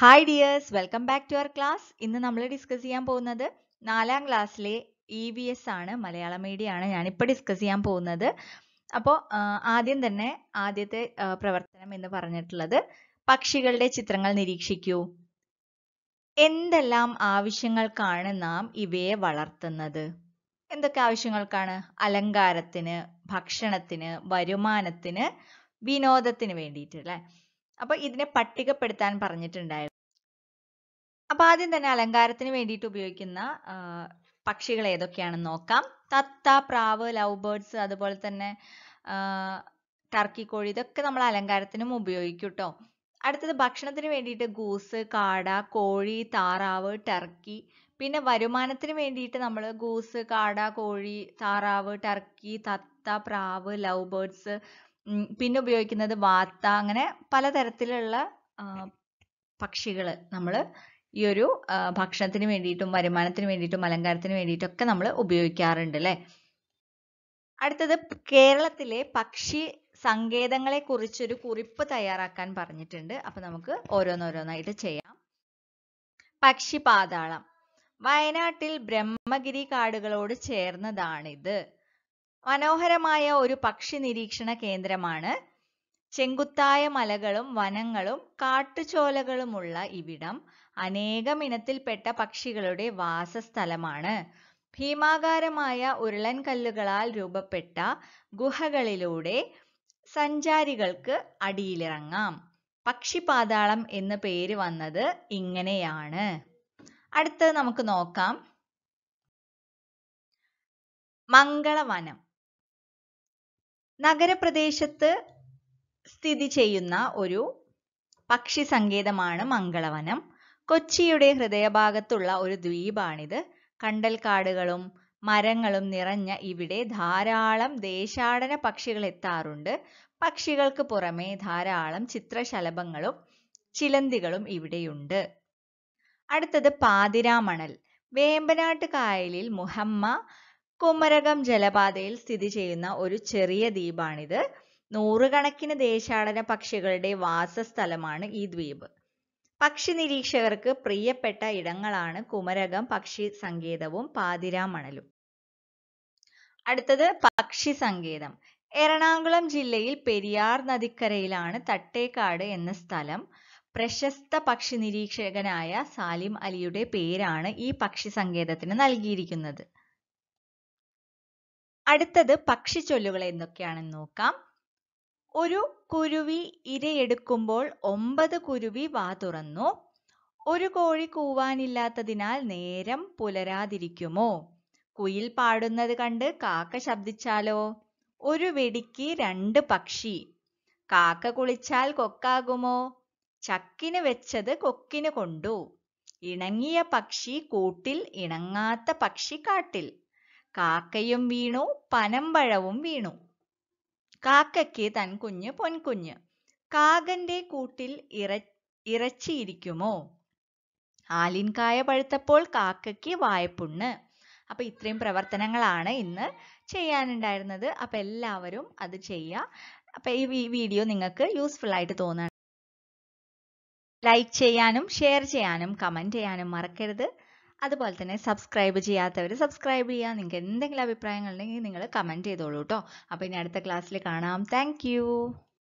hi dears welcome back to our class ഇന്ന് നമ്മൾ discuss ചെയ്യാൻ പോകുന്നത് നാലാം ക്ലാസ്സിലെ ഇ വി എസ് ആണ് മലയാളം മീഡിയം ആണ് ഞാനിപ്പോൾ ഡിസ്കസ് ചെയ്യാൻ പോകുന്നത് അപ്പോൾ ആദ്യം തന്നെ ആദ്യത്തെ പ്രവർത്തനം എന്ന് പറഞ്ഞിട്ടുള്ളത് പക്ഷികളുടെ ചിത്രങ്ങൾ നിരീക്ഷിക്കൂ എന്തെല്ലാം ആവശ്യങ്ങൾക്കാണ് നാം ഇവയെ വളർത്തുന്നത് എന്തൊക്കെ ആവശ്യങ്ങൾക്കാണ് അലങ്കാരത്തിന് ഭക്ഷണത്തിന് വരുമാനത്തിന് വിനോദത്തിന് വേണ്ടിയിട്ട് അല്ലേ അപ്പോൾ ഇതിനെ പട്ടികപ്പെടുത്താൻ പറഞ്ഞിട്ടുണ്ടായിരുന്നു അപ്പോൾ ആദ്യം തന്നെ അലങ്കാരത്തിന് വേണ്ടിയിട്ട് ഉപയോഗിക്കുന്ന പക്ഷികൾ ഏതൊക്കെയാണെന്ന് നോക്കാം തത്ത പ്രാവ് ലവ് ബേർഡ്സ് അതുപോലെ തന്നെ ടർക്കി കോഴി ഇതൊക്കെ നമ്മൾ അലങ്കാരത്തിനും ഉപയോഗിക്കും കേട്ടോ അടുത്തത് ഭക്ഷണത്തിന് വേണ്ടിയിട്ട് ഗൂസ് കാട കോഴി താറാവ് ടർക്കി പിന്നെ വരുമാനത്തിന് വേണ്ടിയിട്ട് നമ്മൾ ഗൂസ് കാട കോഴി താറാവ് ടർക്കി തത്ത പ്രാവ് ലവ് ബേർഡ്സ് പിന്നെ ഉപയോഗിക്കുന്നത് വാത്ത അങ്ങനെ പലതരത്തിലുള്ള പക്ഷികൾ നമ്മൾ ഈ ഒരു ഭക്ഷണത്തിന് വേണ്ടിയിട്ടും വരുമാനത്തിന് വേണ്ടിയിട്ടും അലങ്കാരത്തിന് വേണ്ടിയിട്ടൊക്കെ നമ്മൾ ഉപയോഗിക്കാറുണ്ട് അല്ലേ അടുത്തത് കേരളത്തിലെ പക്ഷി സങ്കേതങ്ങളെ കുറിച്ചൊരു കുറിപ്പ് തയ്യാറാക്കാൻ പറഞ്ഞിട്ടുണ്ട് അപ്പൊ നമുക്ക് ഓരോന്നോരോന്നായിട്ട് ചെയ്യാം പക്ഷി പാതാളം വയനാട്ടിൽ ബ്രഹ്മഗിരി കാടുകളോട് ചേർന്നതാണിത് മനോഹരമായ ഒരു പക്ഷി നിരീക്ഷണ കേന്ദ്രമാണ് ചെങ്കുത്തായ മലകളും വനങ്ങളും കാട്ടുചോലകളുമുള്ള ഇവിടം അനേകം ഇനത്തിൽപ്പെട്ട പക്ഷികളുടെ വാസസ്ഥലമാണ് ഭീമാകാരമായ ഉരുളൻ കല്ലുകളാൽ രൂപപ്പെട്ട ഗുഹകളിലൂടെ സഞ്ചാരികൾക്ക് അടിയിലിറങ്ങാം പക്ഷിപാതാളം എന്ന് പേര് വന്നത് ഇങ്ങനെയാണ് അടുത്തത് നമുക്ക് നോക്കാം മംഗളവനം നഗരപ്രദേശത്ത് സ്ഥിതി ചെയ്യുന്ന ഒരു പക്ഷി സങ്കേതമാണ് മംഗളവനം കൊച്ചിയുടെ ഹൃദയഭാഗത്തുള്ള ഒരു ദ്വീപാണിത് കണ്ടൽക്കാടുകളും മരങ്ങളും നിറഞ്ഞ ഇവിടെ ധാരാളം ദേശാടന പക്ഷികൾ എത്താറുണ്ട് പക്ഷികൾക്ക് പുറമെ ധാരാളം ചിത്രശലഭങ്ങളും ചിലന്തികളും ഇവിടെയുണ്ട് അടുത്തത് പാതിരാമണൽ വേമ്പനാട്ട് കായലിൽ മുഹമ്മ കുമരകം ജലപാതയിൽ സ്ഥിതി ചെയ്യുന്ന ഒരു ചെറിയ ദ്വീപാണിത് നൂറുകണക്കിന് ദേശാടന പക്ഷികളുടെ വാസസ്ഥലമാണ് ഈ ദ്വീപ് പക്ഷി നിരീക്ഷകർക്ക് പ്രിയപ്പെട്ട ഇടങ്ങളാണ് കുമരകം പക്ഷി സങ്കേതവും പാതിരാമണലും അടുത്തത് പക്ഷി സങ്കേതം എറണാകുളം ജില്ലയിൽ പെരിയാർ നദിക്കരയിലാണ് തട്ടേക്കാട് എന്ന സ്ഥലം പ്രശസ്ത പക്ഷി നിരീക്ഷകനായ സാലിം അലിയുടെ പേരാണ് ഈ പക്ഷി സങ്കേതത്തിന് നൽകിയിരിക്കുന്നത് അടുത്തത് ചൊല്ലുകൾ എന്തൊക്കെയാണെന്ന് നോക്കാം ഒരു കുരുവി ഇരയെടുക്കുമ്പോൾ ഒമ്പത് കുരുവി വാ തുറന്നു ഒരു കോഴി കൂവാനില്ലാത്തതിനാൽ നേരം പുലരാതിരിക്കുമോ കുയിൽ പാടുന്നത് കണ്ട് കാക്ക ശബ്ദിച്ചാലോ ഒരു വെടിക്ക് രണ്ട് പക്ഷി കാക്ക കുളിച്ചാൽ കൊക്കാകുമോ ചക്കിന് വെച്ചത് കൊക്കിന് കൊണ്ടു ഇണങ്ങിയ പക്ഷി കൂട്ടിൽ ഇണങ്ങാത്ത പക്ഷി കാട്ടിൽ കാക്കയും വീണു പനമ്പഴവും വീണു കാക്കയ്ക്ക് തൻ കുഞ്ഞ് പൊൻകുഞ്ഞ് കാകന്റെ കൂട്ടിൽ ഇറ ഇറച്ചിയിരിക്കുമോ ആലിൻകായ പഴുത്തപ്പോൾ കാക്കയ്ക്ക് വായ്പുണ്ണ് അപ്പൊ ഇത്രയും പ്രവർത്തനങ്ങളാണ് ഇന്ന് ചെയ്യാനുണ്ടായിരുന്നത് അപ്പൊ എല്ലാവരും അത് ചെയ്യുക അപ്പൊ ഈ വീഡിയോ നിങ്ങൾക്ക് യൂസ്ഫുൾ ആയിട്ട് തോന്നാൻ ലൈക്ക് ചെയ്യാനും ഷെയർ ചെയ്യാനും കമന്റ് ചെയ്യാനും മറക്കരുത് അതുപോലെ തന്നെ സബ്സ്ക്രൈബ് ചെയ്യാത്തവർ സബ്സ്ക്രൈബ് ചെയ്യുക നിങ്ങൾക്ക് എന്തെങ്കിലും അഭിപ്രായങ്ങളുണ്ടെങ്കിൽ നിങ്ങൾ കമൻറ്റ് ചെയ്തോളൂ കേട്ടോ അപ്പോൾ ഇനി അടുത്ത ക്ലാസ്സിൽ കാണാം താങ്ക്